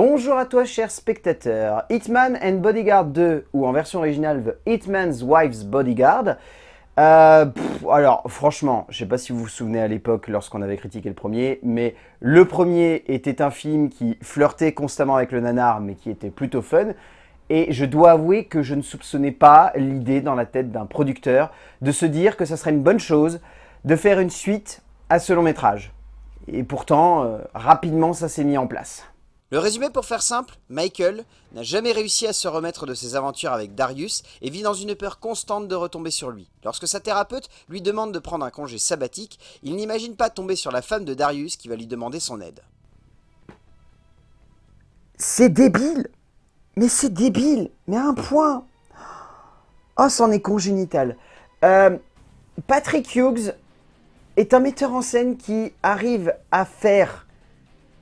Bonjour à toi cher spectateur, Hitman and Bodyguard 2, ou en version originale The Hitman's Wife's Bodyguard. Euh, alors franchement, je ne sais pas si vous vous souvenez à l'époque lorsqu'on avait critiqué le premier, mais le premier était un film qui flirtait constamment avec le nanar, mais qui était plutôt fun. Et je dois avouer que je ne soupçonnais pas l'idée dans la tête d'un producteur de se dire que ça serait une bonne chose de faire une suite à ce long métrage. Et pourtant, euh, rapidement, ça s'est mis en place. Le résumé pour faire simple, Michael n'a jamais réussi à se remettre de ses aventures avec Darius et vit dans une peur constante de retomber sur lui. Lorsque sa thérapeute lui demande de prendre un congé sabbatique, il n'imagine pas tomber sur la femme de Darius qui va lui demander son aide. C'est débile Mais c'est débile Mais un point Oh, c'en est congénital. Euh, Patrick Hughes est un metteur en scène qui arrive à faire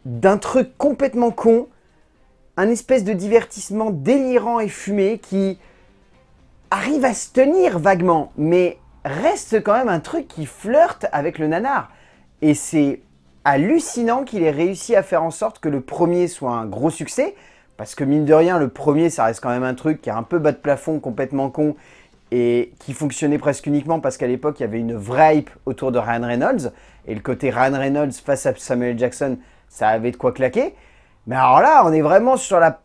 d'un truc complètement con, un espèce de divertissement délirant et fumé qui arrive à se tenir vaguement, mais reste quand même un truc qui flirte avec le nanar. Et c'est hallucinant qu'il ait réussi à faire en sorte que le premier soit un gros succès, parce que mine de rien, le premier, ça reste quand même un truc qui a un peu bas de plafond, complètement con, et qui fonctionnait presque uniquement parce qu'à l'époque, il y avait une vraie hype autour de Ryan Reynolds, et le côté Ryan Reynolds face à Samuel Jackson, ça avait de quoi claquer. Mais alors là, on est vraiment sur, la,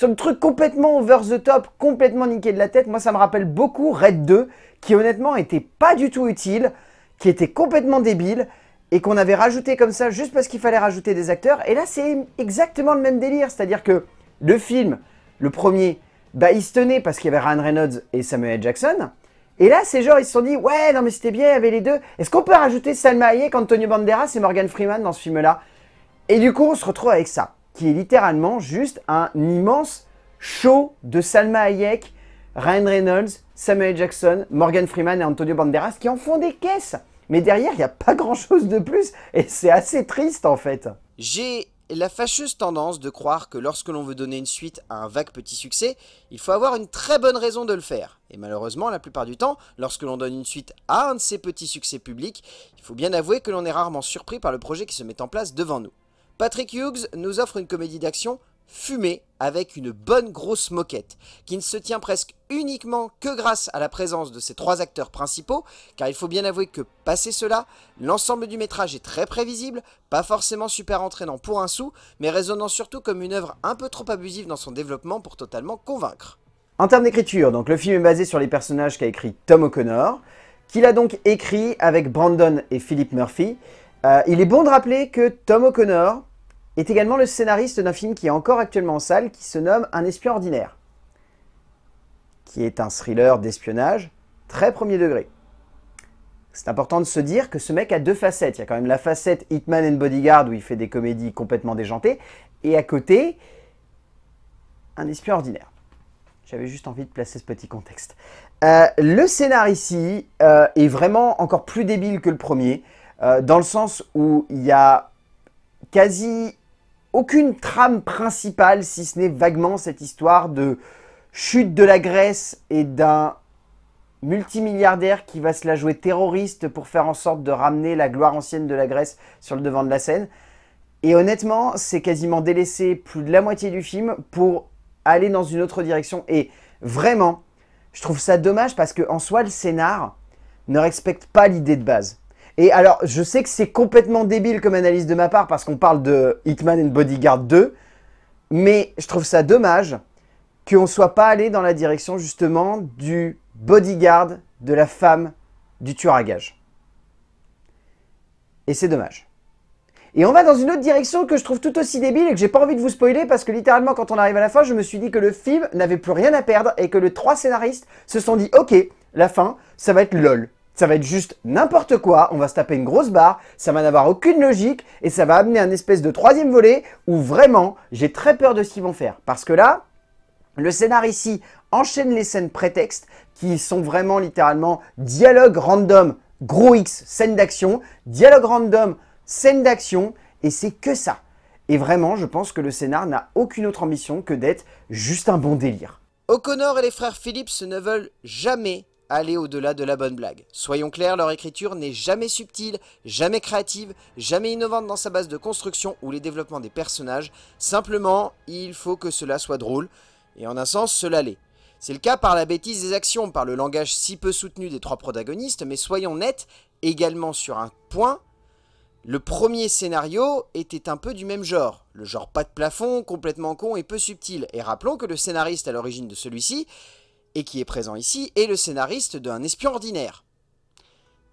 le truc complètement over the top, complètement niqué de la tête. Moi, ça me rappelle beaucoup Red 2, qui honnêtement était pas du tout utile, qui était complètement débile, et qu'on avait rajouté comme ça juste parce qu'il fallait rajouter des acteurs. Et là, c'est exactement le même délire. C'est-à-dire que le film, le premier, bah, il tenait parce qu'il y avait Ryan Reynolds et Samuel Jackson. Et là, ces gens, ils se sont dit, ouais, non, mais c'était bien, il y avait les deux. Est-ce qu'on peut rajouter Salma Hayek, Antonio Banderas et Morgan Freeman dans ce film-là et du coup, on se retrouve avec ça, qui est littéralement juste un immense show de Salma Hayek, Ryan Reynolds, Samuel Jackson, Morgan Freeman et Antonio Banderas qui en font des caisses. Mais derrière, il n'y a pas grand-chose de plus et c'est assez triste en fait. J'ai la fâcheuse tendance de croire que lorsque l'on veut donner une suite à un vague petit succès, il faut avoir une très bonne raison de le faire. Et malheureusement, la plupart du temps, lorsque l'on donne une suite à un de ces petits succès publics, il faut bien avouer que l'on est rarement surpris par le projet qui se met en place devant nous. Patrick Hughes nous offre une comédie d'action fumée avec une bonne grosse moquette, qui ne se tient presque uniquement que grâce à la présence de ses trois acteurs principaux, car il faut bien avouer que, passé cela, l'ensemble du métrage est très prévisible, pas forcément super entraînant pour un sou, mais résonnant surtout comme une œuvre un peu trop abusive dans son développement pour totalement convaincre. En termes d'écriture, donc le film est basé sur les personnages qu'a écrit Tom O'Connor, qu'il a donc écrit avec Brandon et Philip Murphy, euh, il est bon de rappeler que Tom O'Connor est également le scénariste d'un film qui est encore actuellement en salle qui se nomme Un espion ordinaire, qui est un thriller d'espionnage très premier degré. C'est important de se dire que ce mec a deux facettes. Il y a quand même la facette Hitman and Bodyguard où il fait des comédies complètement déjantées et à côté, un espion ordinaire. J'avais juste envie de placer ce petit contexte. Euh, le scénar ici euh, est vraiment encore plus débile que le premier. Euh, dans le sens où il y a quasi aucune trame principale, si ce n'est vaguement cette histoire de chute de la Grèce et d'un multimilliardaire qui va se la jouer terroriste pour faire en sorte de ramener la gloire ancienne de la Grèce sur le devant de la scène. Et honnêtement, c'est quasiment délaissé plus de la moitié du film pour aller dans une autre direction. Et vraiment, je trouve ça dommage parce que en soi, le scénar ne respecte pas l'idée de base. Et alors, je sais que c'est complètement débile comme analyse de ma part parce qu'on parle de Hitman and Bodyguard 2, mais je trouve ça dommage qu'on soit pas allé dans la direction justement du bodyguard de la femme du tueur à gage. Et c'est dommage. Et on va dans une autre direction que je trouve tout aussi débile et que j'ai pas envie de vous spoiler parce que littéralement quand on arrive à la fin, je me suis dit que le film n'avait plus rien à perdre et que les trois scénaristes se sont dit ok, la fin, ça va être lol. Ça va être juste n'importe quoi, on va se taper une grosse barre, ça va n'avoir aucune logique et ça va amener un espèce de troisième volet où vraiment j'ai très peur de ce qu'ils vont faire. Parce que là, le scénar ici enchaîne les scènes prétextes qui sont vraiment littéralement dialogue random, gros X, scène d'action, dialogue random, scène d'action et c'est que ça. Et vraiment, je pense que le scénar n'a aucune autre ambition que d'être juste un bon délire. O'Connor et les frères Phillips ne veulent jamais aller au-delà de la bonne blague. Soyons clairs, leur écriture n'est jamais subtile, jamais créative, jamais innovante dans sa base de construction ou les développements des personnages. Simplement, il faut que cela soit drôle, et en un sens, cela l'est. C'est le cas par la bêtise des actions, par le langage si peu soutenu des trois protagonistes, mais soyons nets également sur un point, le premier scénario était un peu du même genre, le genre pas de plafond, complètement con et peu subtil, et rappelons que le scénariste à l'origine de celui-ci et qui est présent ici, est le scénariste d'un espion ordinaire.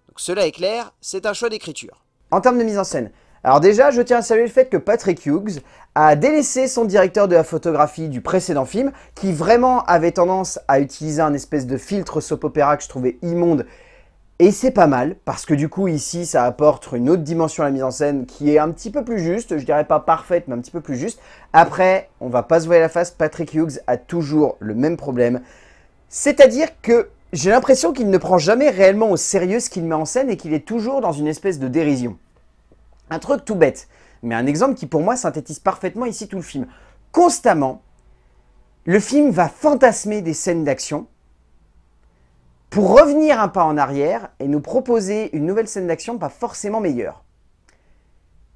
Donc cela est clair, c'est un choix d'écriture. En termes de mise en scène, alors déjà, je tiens à saluer le fait que Patrick Hughes a délaissé son directeur de la photographie du précédent film, qui vraiment avait tendance à utiliser un espèce de filtre soap-opéra que je trouvais immonde et c'est pas mal, parce que du coup ici ça apporte une autre dimension à la mise en scène qui est un petit peu plus juste, je dirais pas parfaite mais un petit peu plus juste. Après, on va pas se voir la face, Patrick Hughes a toujours le même problème, c'est-à-dire que j'ai l'impression qu'il ne prend jamais réellement au sérieux ce qu'il met en scène et qu'il est toujours dans une espèce de dérision. Un truc tout bête, mais un exemple qui pour moi synthétise parfaitement ici tout le film. Constamment, le film va fantasmer des scènes d'action pour revenir un pas en arrière et nous proposer une nouvelle scène d'action pas forcément meilleure.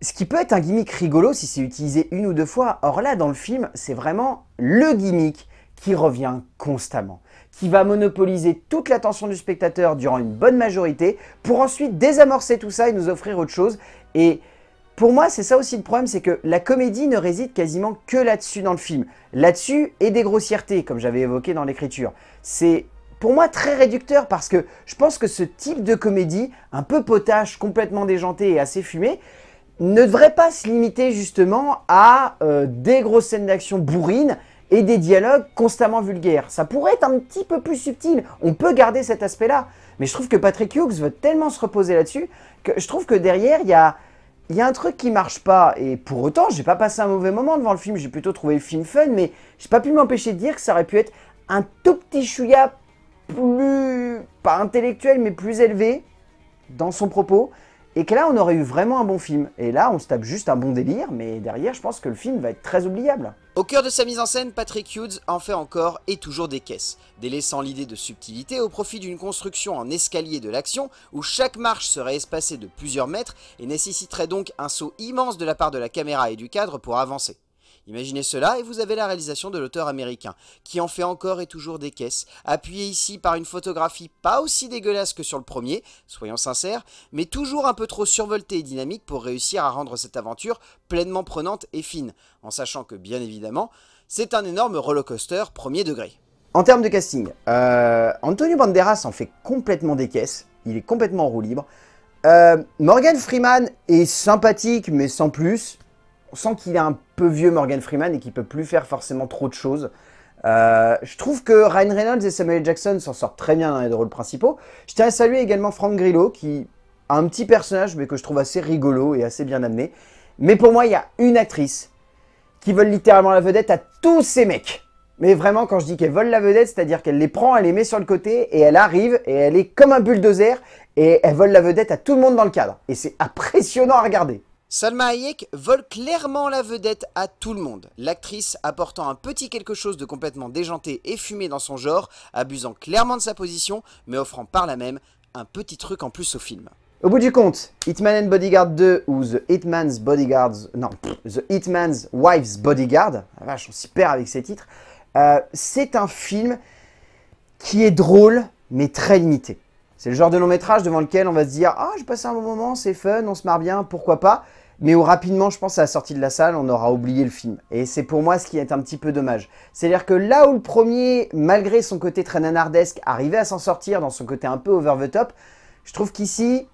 Ce qui peut être un gimmick rigolo si c'est utilisé une ou deux fois, or là dans le film, c'est vraiment le gimmick qui revient constamment qui va monopoliser toute l'attention du spectateur durant une bonne majorité pour ensuite désamorcer tout ça et nous offrir autre chose. Et pour moi, c'est ça aussi le problème, c'est que la comédie ne réside quasiment que là-dessus dans le film. Là-dessus et des grossièretés, comme j'avais évoqué dans l'écriture. C'est pour moi très réducteur parce que je pense que ce type de comédie, un peu potache, complètement déjantée et assez fumée, ne devrait pas se limiter justement à euh, des grosses scènes d'action bourrines et des dialogues constamment vulgaires. Ça pourrait être un petit peu plus subtil, on peut garder cet aspect-là, mais je trouve que Patrick Hughes veut tellement se reposer là-dessus que je trouve que derrière, il y a, un truc qui marche pas, et pour autant, j'ai pas passé un mauvais moment devant le film, j'ai plutôt trouvé le film fun, mais j'ai pas pu m'empêcher de dire que ça aurait pu être un tout petit chouïa plus, pas intellectuel, mais plus élevé dans son propos, et que là on aurait eu vraiment un bon film. Et là on se tape juste un bon délire, mais derrière je pense que le film va être très oubliable. Au cœur de sa mise en scène, Patrick Hughes en fait encore et toujours des caisses, délaissant l'idée de subtilité au profit d'une construction en escalier de l'action où chaque marche serait espacée de plusieurs mètres et nécessiterait donc un saut immense de la part de la caméra et du cadre pour avancer. Imaginez cela et vous avez la réalisation de l'auteur américain, qui en fait encore et toujours des caisses, appuyé ici par une photographie pas aussi dégueulasse que sur le premier, soyons sincères, mais toujours un peu trop survoltée et dynamique pour réussir à rendre cette aventure pleinement prenante et fine, en sachant que bien évidemment, c'est un énorme rollercoaster premier degré. En termes de casting, euh, Antonio Banderas en fait complètement des caisses, il est complètement en roue libre. Euh, Morgan Freeman est sympathique mais sans plus. On sent qu'il est un peu vieux Morgan Freeman et qu'il peut plus faire forcément trop de choses. Euh, je trouve que Ryan Reynolds et Samuel Jackson s'en sortent très bien dans les rôles principaux. Je tiens à saluer également Frank Grillo qui a un petit personnage mais que je trouve assez rigolo et assez bien amené. Mais pour moi, il y a une actrice qui vole littéralement la vedette à tous ces mecs. Mais vraiment, quand je dis qu'elle vole la vedette, c'est-à-dire qu'elle les prend, elle les met sur le côté, et elle arrive, et elle est comme un bulldozer, et elle vole la vedette à tout le monde dans le cadre. Et c'est impressionnant à regarder. Salma Hayek vole clairement la vedette à tout le monde, l'actrice apportant un petit quelque chose de complètement déjanté et fumé dans son genre, abusant clairement de sa position, mais offrant par là même un petit truc en plus au film. Au bout du compte, Hitman and Bodyguard 2 ou The Hitman's Bodyguards... Non, The Hitman's Wife's Bodyguard, vache, on s'y perd avec ces titres, euh, c'est un film qui est drôle, mais très limité. C'est le genre de long métrage devant lequel on va se dire « Ah, j'ai passé un bon moment, c'est fun, on se marre bien, pourquoi pas ?» mais où rapidement, je pense, à la sortie de la salle, on aura oublié le film. Et c'est pour moi ce qui est un petit peu dommage. C'est-à-dire que là où le premier, malgré son côté très nanardesque, arrivait à s'en sortir dans son côté un peu over the top, je trouve qu'ici,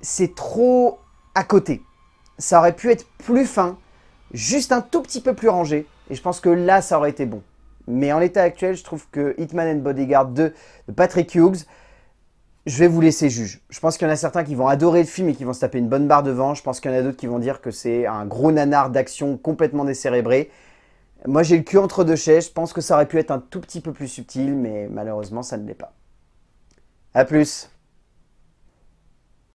c'est trop à côté. Ça aurait pu être plus fin, juste un tout petit peu plus rangé, et je pense que là, ça aurait été bon. Mais en l'état actuel, je trouve que Hitman and Bodyguard 2 de Patrick Hughes, je vais vous laisser juge. Je pense qu'il y en a certains qui vont adorer le film et qui vont se taper une bonne barre devant. Je pense qu'il y en a d'autres qui vont dire que c'est un gros nanar d'action complètement décérébré. Moi, j'ai le cul entre deux chaises. Je pense que ça aurait pu être un tout petit peu plus subtil, mais malheureusement, ça ne l'est pas. A plus